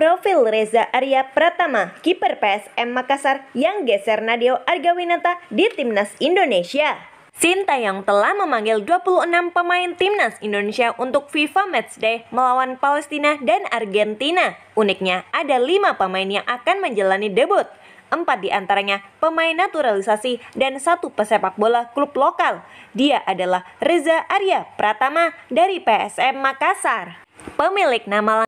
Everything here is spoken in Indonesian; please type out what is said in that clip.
Profil Reza Arya Pratama, kiper PSM Makassar yang geser Nadio Argawinata di Timnas Indonesia. Sinta yang telah memanggil 26 pemain timnas Indonesia untuk FIFA Matchday melawan Palestina dan Argentina. Uniknya, ada lima pemain yang akan menjalani debut. Empat diantaranya pemain naturalisasi dan satu pesepak bola klub lokal. Dia adalah Reza Arya Pratama dari PSM Makassar. Pemilik nama